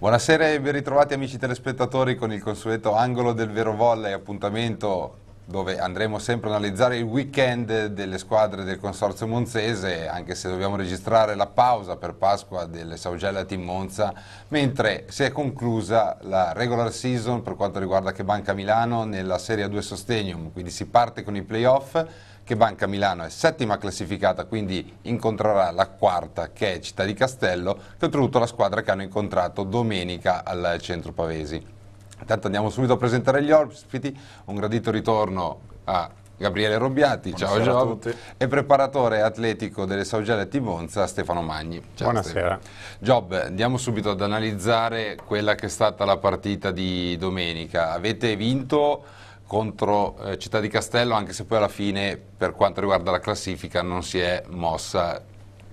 Buonasera e ben ritrovati amici telespettatori con il consueto angolo del vero volley, appuntamento dove andremo sempre a analizzare il weekend delle squadre del Consorzio Monzese, anche se dobbiamo registrare la pausa per Pasqua delle Saugella Team Monza, mentre si è conclusa la regular season per quanto riguarda Che Banca Milano nella Serie 2 Sostenium, quindi si parte con i playoff, Che Banca Milano è settima classificata, quindi incontrerà la quarta che è Città di Castello, che ha ottenuto la squadra che hanno incontrato domenica al centro Pavesi. Intanto andiamo subito a presentare gli ospiti, un gradito ritorno a Gabriele Robbiati, Buonasera a tutti. e preparatore atletico delle Saugelle Monza, Stefano Magni. Ciao Buonasera. Stefano. Job, andiamo subito ad analizzare quella che è stata la partita di domenica. Avete vinto contro eh, Città di Castello, anche se poi alla fine per quanto riguarda la classifica non si è mossa.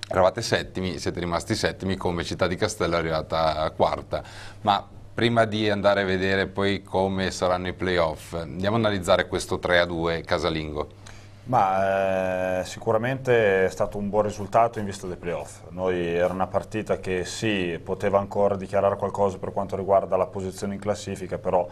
Eravate settimi, siete rimasti settimi come Città di Castello è arrivata quarta, ma prima di andare a vedere poi come saranno i playoff, andiamo a analizzare questo 3-2 casalingo. Ma eh, sicuramente è stato un buon risultato in vista dei playoff. Noi era una partita che sì, poteva ancora dichiarare qualcosa per quanto riguarda la posizione in classifica, però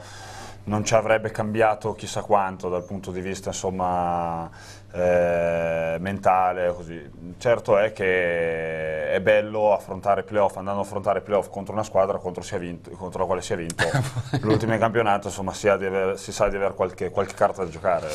non ci avrebbe cambiato chissà quanto dal punto di vista insomma, eh, mentale. Così. Certo è che è bello affrontare playoff, andando a affrontare playoff contro una squadra contro, vinto, contro la quale si è vinto l'ultimo campionato, insomma si, aver, si, sa di avere qualche, qualche, carta da giocare.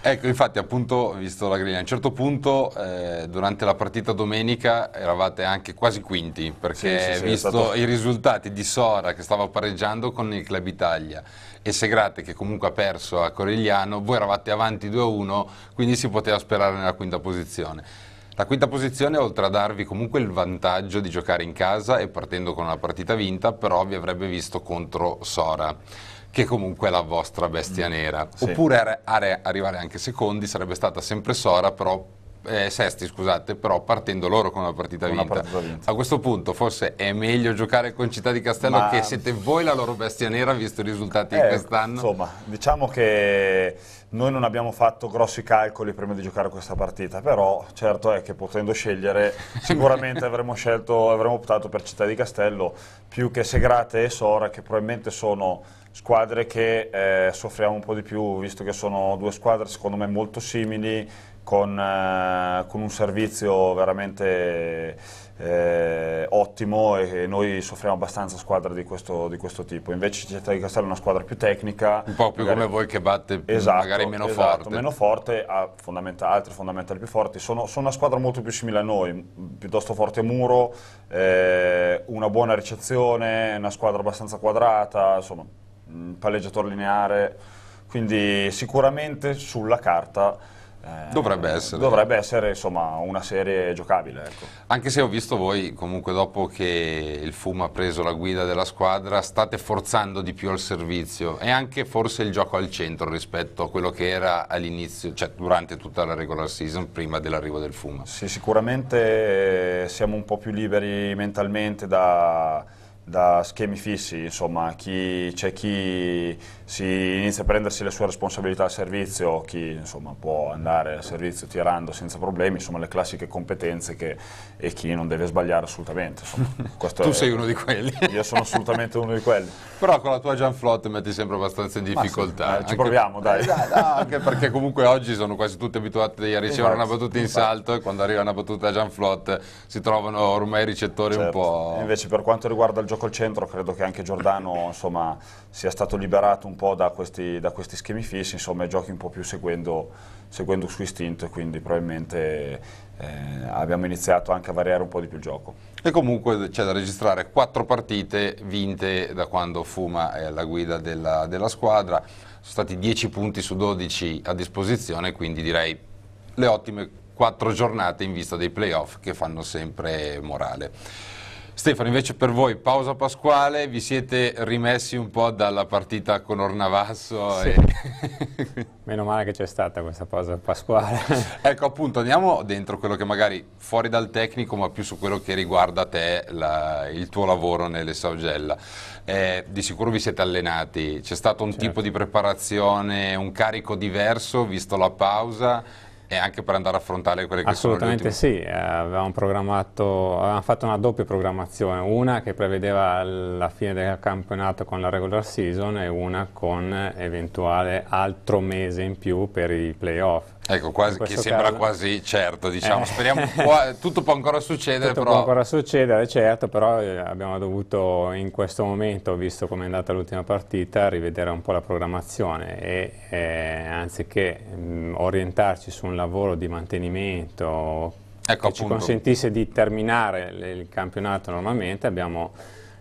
Ecco, infatti appunto, visto la griglia, a un certo punto eh, durante la partita domenica eravate anche quasi quinti, perché sì, sì, sì, visto stato... i risultati di Sora che stava pareggiando con il Club Italia e Segre Segrate che comunque ha perso a Corigliano, voi eravate avanti 2-1, quindi si poteva sperare nella quinta posizione. La quinta posizione, oltre a darvi comunque il vantaggio di giocare in casa e partendo con una partita vinta, però vi avrebbe visto contro Sora che comunque è la vostra bestia mm. nera. Sì. Oppure arrivare anche secondi sarebbe stata sempre Sora, però eh, sesti, scusate, però partendo loro con una partita, con vinta. partita vinta. A questo punto forse è meglio giocare con Città di Castello Ma... che siete voi la loro bestia nera, visto i risultati eh, di quest'anno. Insomma, diciamo che noi non abbiamo fatto grossi calcoli prima di giocare questa partita, però certo è che potendo scegliere sicuramente avremmo, scelto, avremmo optato per Città di Castello più che Segrate e Sora che probabilmente sono squadre che eh, soffriamo un po' di più visto che sono due squadre secondo me molto simili con, eh, con un servizio veramente eh, ottimo e, e, noi soffriamo abbastanza squadre di questo, di questo tipo. Invece Città di Castello è una squadra più tecnica. Un po' più magari, come voi che batte esatto, magari meno esatto, forte. meno forte, ha fondamenta, altri fondamentali più forti. Sono, sono, una squadra molto più simile a noi, piuttosto forte muro, eh, una buona ricezione, una squadra abbastanza quadrata, insomma, palleggiatore lineare. Quindi sicuramente sulla carta eh, dovrebbe essere. Dovrebbe essere insomma, una serie giocabile. Ecco. Anche se ho visto voi comunque dopo che il Fum ha preso la guida della squadra state forzando di più al servizio e anche forse il gioco al centro rispetto a quello che era all'inizio, cioè durante tutta la regular season prima dell'arrivo del Fum. Sì, sicuramente eh, siamo un po' più liberi mentalmente da, da schemi fissi, insomma, c'è chi si inizia a prendersi le sue responsabilità al servizio, chi insomma, può andare al servizio tirando senza problemi, insomma le classiche competenze che, e chi non deve sbagliare assolutamente. tu è, sei uno di quelli. Io sono assolutamente uno di quelli. Però con la tua Gianflot metti sempre abbastanza in difficoltà. Sì, eh, anche, ci proviamo dai. Eh, dai no, anche perché comunque oggi sono quasi tutti abituati a ricevere infatti, una esatto, battuta in infatti. salto e quando arriva una battuta da Gianflot si trovano ormai i ricettori certo. un po'... Invece per quanto riguarda il gioco al centro credo che anche Giordano insomma, sia stato liberato un po' da questi, da questi schemi fissi, insomma giochi un po' più seguendo, seguendo il istinto e quindi probabilmente eh, abbiamo iniziato anche a variare un po' di più il gioco. E comunque c'è da registrare quattro partite vinte da quando Fuma è alla guida della, della squadra, sono stati 10 punti su 12 a disposizione, quindi direi le ottime quattro giornate in vista dei playoff che fanno sempre morale. Stefano, invece per voi pausa pasquale, vi siete rimessi un po' dalla partita con Ornavasso. Sì. E... Meno male che c'è stata questa pausa pasquale. ecco appunto, andiamo dentro quello che magari fuori dal tecnico, ma più su quello che riguarda te, la, il tuo lavoro nelle Saugella. Eh, di sicuro vi siete allenati, c'è stato un certo. tipo di preparazione, un carico diverso visto la pausa? E anche per andare a affrontare quelle che Assolutamente sono Assolutamente sì, eh, avevamo, programmato, avevamo fatto una doppia programmazione, una che prevedeva la fine del campionato con la regular season e una con eventuale altro mese in più per i playoff Ecco, quasi, che sembra caso. quasi certo, diciamo, eh. speriamo, può, tutto può ancora succedere. Tutto però... può ancora succedere, certo, però eh, abbiamo dovuto in questo momento, visto come è andata l'ultima partita, rivedere un po' la programmazione e eh, anziché mh, mm, orientarci su un lavoro di mantenimento ecco, che ci consentisse di terminare il campionato normalmente, abbiamo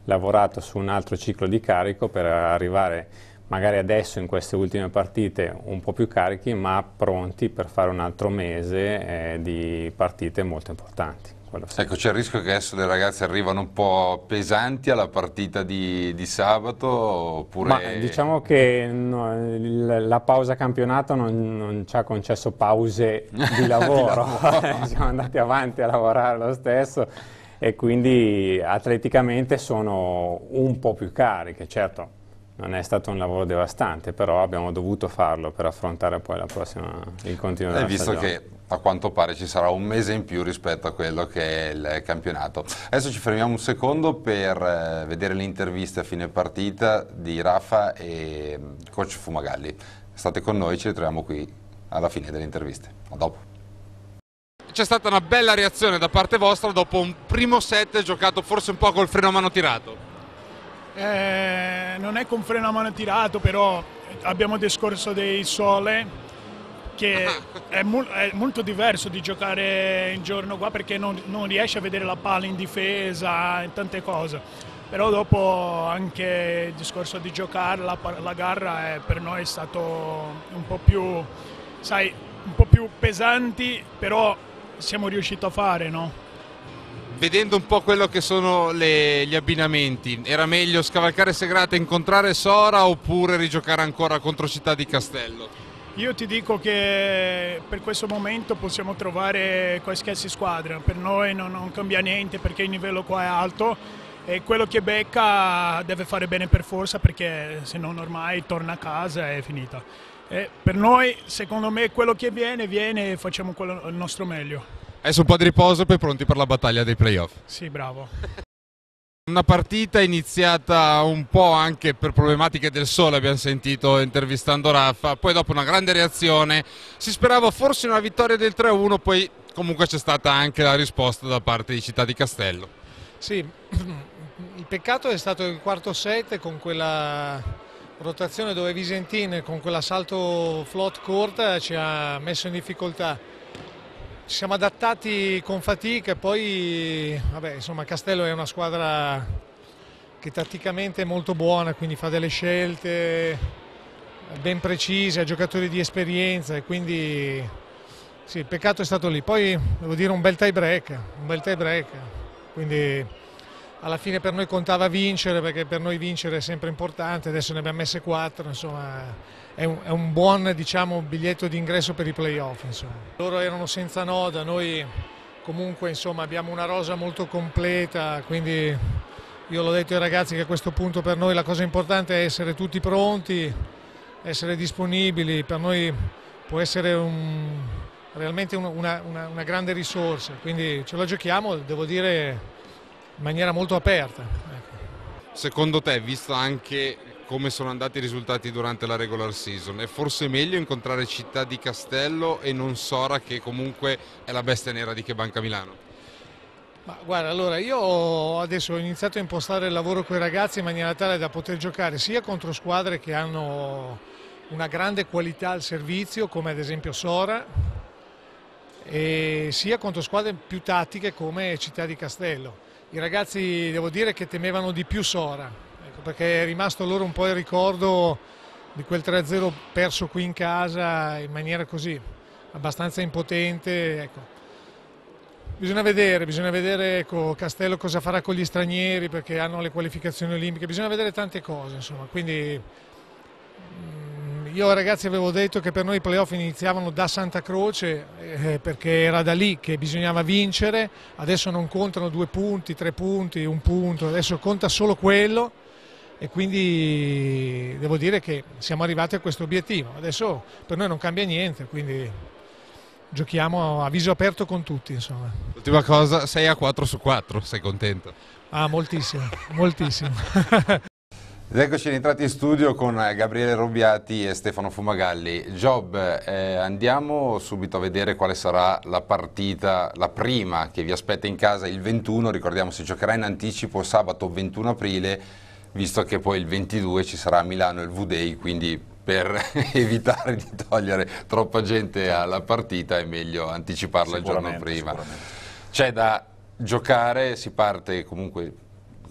lavorato su un altro ciclo di carico per arrivare magari adesso in queste ultime partite un po' più carichi ma pronti per fare un altro mese eh, di partite molto importanti. Ecco, c'è il rischio che adesso le ragazze arrivano un po' pesanti alla partita di, di sabato oppure... Ma diciamo che no, la pausa campionato non, non, ci ha concesso pause di lavoro, di lavoro. siamo andati avanti a lavorare lo stesso e quindi atleticamente sono un po' più cariche, certo non è stato un lavoro devastante, però abbiamo dovuto farlo per affrontare poi la prossima, il continuo della visto stagione. che a quanto pare ci sarà un mese in più rispetto a quello che è il campionato. Adesso ci fermiamo un secondo per eh, vedere l'intervista a fine partita di Rafa e mm, coach Fumagalli. State con noi, ci ritroviamo qui alla fine delle interviste. A dopo c'è stata una bella reazione da parte vostra dopo un primo set giocato forse un po' col freno a mano tirato eh, non è con freno a mano tirato, però abbiamo discorso dei sole che è, mol è, molto diverso di giocare in giorno qua perché non, non riesci a vedere la palla in difesa e tante cose. Però dopo anche il discorso di giocare la, la gara è, per noi è stato un po' più, sai, un po' più pesanti, però siamo riusciti a fare, no? vedendo un po' quello che sono le, gli abbinamenti, era meglio scavalcare Segrate e incontrare Sora oppure rigiocare ancora contro Città di Castello? Io ti dico che per questo momento possiamo trovare qualsiasi squadra, per noi non, non cambia niente perché il livello qua è alto e quello che becca deve fare bene per forza perché se non ormai torna a casa e è finita. E per noi, secondo me, quello che viene, viene e facciamo quello, il nostro meglio. Adesso un po' di riposo, e poi pronti per la battaglia dei playoff. Sì, bravo. Una partita iniziata un po' anche per problematiche del sole, abbiamo sentito intervistando Raffa, poi dopo una grande reazione, si sperava forse una vittoria del 3-1, poi comunque c'è stata anche la risposta da parte di Città di Castello. Sì, il peccato è stato il quarto set con quella rotazione dove Visentin con quell'assalto float court ci ha messo in difficoltà ci siamo adattati con fatica e poi vabbè, insomma, Castello è una squadra che tatticamente è molto buona, quindi fa delle scelte ben precise, ha giocatori di esperienza e quindi sì, il peccato è stato lì. Poi devo dire un bel tie break, un bel tie break, quindi alla fine per noi contava vincere perché per noi vincere è sempre importante, adesso ne abbiamo messe quattro, insomma è un, è un buon diciamo, biglietto d'ingresso per i playoff. Insomma. Loro erano senza noda, noi comunque insomma, abbiamo una rosa molto completa, quindi io l'ho detto ai ragazzi che a questo punto per noi la cosa importante è essere tutti pronti, essere disponibili, per noi può essere un, realmente una, una, una grande risorsa, quindi ce la giochiamo, devo dire in maniera molto aperta. Ecco. Secondo te, visto anche come sono andati i risultati durante la regular season, è forse meglio incontrare Città di Castello e non Sora che comunque è la bestia nera di che Milano? Ma guarda, allora io adesso ho iniziato a impostare il lavoro con i ragazzi in maniera tale da poter giocare sia contro squadre che hanno una grande qualità al servizio, come ad esempio Sora, sia contro squadre più tattiche come Città di Castello i ragazzi devo dire che temevano di più Sora, ecco, perché è rimasto loro un po' il ricordo di quel 3-0 perso qui in casa in maniera così, abbastanza impotente. Ecco. Bisogna vedere, bisogna vedere ecco, Castello cosa farà con gli stranieri perché hanno le qualificazioni olimpiche, bisogna vedere tante cose, insomma. Quindi io ragazzi avevo detto che per noi i playoff iniziavano da Santa Croce eh, perché era da lì che bisognava vincere, adesso non contano due punti, tre punti, un punto, adesso conta solo quello e quindi devo dire che siamo arrivati a questo obiettivo. Adesso per noi non cambia niente, quindi giochiamo a viso aperto con tutti. Insomma. Ultima cosa, 6 a 4 su 4, sei contento? Ah, moltissimo, moltissimo. Ed eccoci rientrati in studio con eh, Gabriele Robbiati e Stefano Fumagalli. Job, eh, andiamo subito a vedere quale sarà la partita, la prima che vi aspetta in casa il 21, ricordiamo si giocherà in anticipo sabato 21 aprile, visto che poi il 22 ci sarà a Milano il V-Day, quindi per evitare di togliere troppa gente alla partita è meglio anticiparla il giorno prima. C'è da giocare, si parte comunque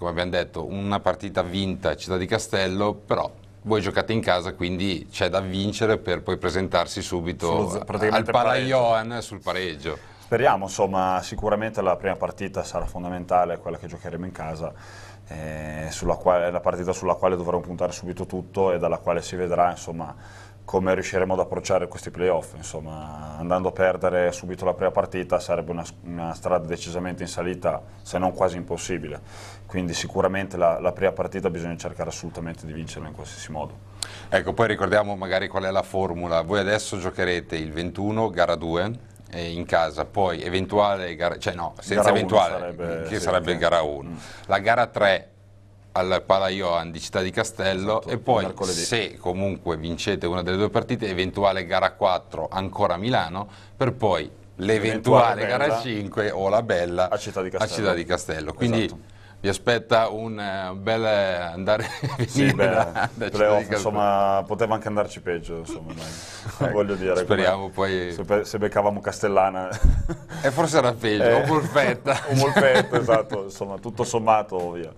come abbiamo detto, una partita vinta a Città di Castello, però voi giocate in casa, quindi c'è da vincere per poi presentarsi subito Sullo, al Palaioan sul pareggio. Speriamo, insomma, sicuramente la prima partita sarà fondamentale, quella che giocheremo in casa. Eh, quale, la partita sulla quale dovremo puntare subito tutto e dalla quale si vedrà insomma, come riusciremo ad approcciare questi playoff. Insomma, andando a perdere subito la prima partita sarebbe una, una strada decisamente in salita, se non quasi impossibile. Quindi sicuramente la, la, prima partita bisogna cercare assolutamente di vincerla in qualsiasi modo. Ecco, poi ricordiamo magari qual è la formula. Voi adesso giocherete il 21, gara 2 in casa, poi eventuale gara, cioè no, senza gara eventuale, sarebbe, che sì, sarebbe sì. gara 1. Mm. La gara 3 al Palaioan di Città di Castello esatto, e poi se comunque vincete una delle due partite, eventuale gara 4 ancora a Milano, per poi l'eventuale gara 5 o la bella a Città di Castello. Città di Castello. Quindi esatto. vi aspetta un eh, bel andare sì, beh, da, da playoff, insomma, poteva anche andarci peggio, insomma, eh, voglio dire. Speriamo poi... Se, se, beccavamo Castellana... e forse era peggio, eh, o Molfetta. o Molfetta, esatto, insomma, tutto sommato, via.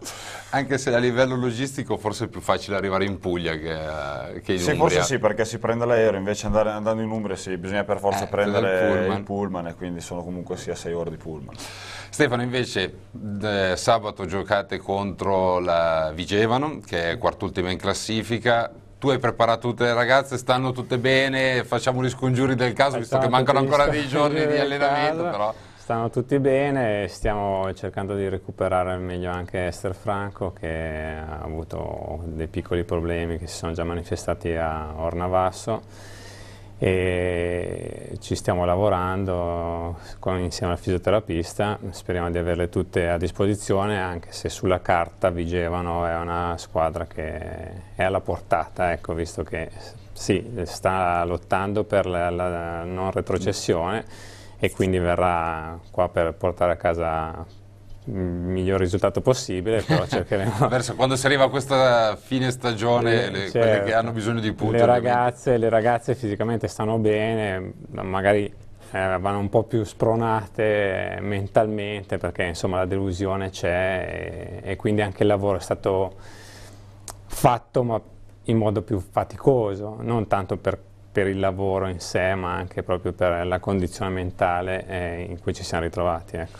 Anche se a livello logistico forse è più facile arrivare in Puglia che, eh, che in sì, Umbria. forse sì, perché si prende l'aereo, invece andare, andando in Umbria sì, bisogna per forza eh, prendere pullman. il pullman. e quindi sono comunque sia 6 ore di pullman. Stefano, invece sabato giocate contro la Vigevano, che è quart'ultima in classifica, tu hai preparato tutte le ragazze, stanno tutte bene, facciamo gli scongiuri del caso, visto che mancano ancora dei giorni di allenamento, però... Stanno tutti bene stiamo cercando di recuperare al meglio anche Esther Franco che ha avuto dei piccoli problemi che si sono già manifestati a Ornavasso e ci stiamo lavorando con, insieme al fisioterapista, speriamo di averle tutte a disposizione anche se sulla carta vigevano, è una squadra che è alla portata, ecco, visto che sì, sta lottando per la, la non retrocessione e quindi verrà qua per portare a casa il miglior risultato possibile, però cercheremo... Verso, quando si arriva a questa fine stagione, eh, le, cioè, quelle certo. che hanno bisogno di punti... Le ragazze, le ragazze fisicamente stanno bene, magari eh, vanno un po' più spronate mentalmente perché insomma la delusione c'è e, e, quindi anche il lavoro è stato fatto ma in modo più faticoso, non tanto per per il lavoro in sé, ma anche proprio per la condizione mentale eh, in cui ci siamo ritrovati. Ecco.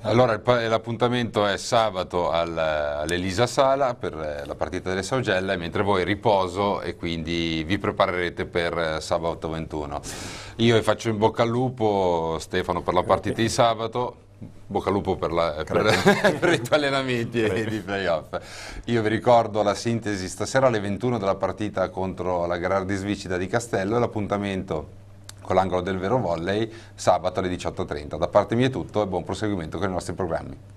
Allora l'appuntamento è sabato all'Elisa Sala per eh, la partita delle Saugelle, mentre voi riposo e quindi vi preparerete per eh, sabato 21. Io vi faccio in bocca al lupo, Stefano, per la partita di sabato bocca al lupo per, la, per, per i tuoi allenamenti e di playoff. Io vi ricordo la sintesi stasera alle 21 della partita contro la Gherardi Svicida di Castello e l'appuntamento con l'angolo del vero volley sabato alle 18.30. Da parte mia è tutto e buon proseguimento con i nostri programmi.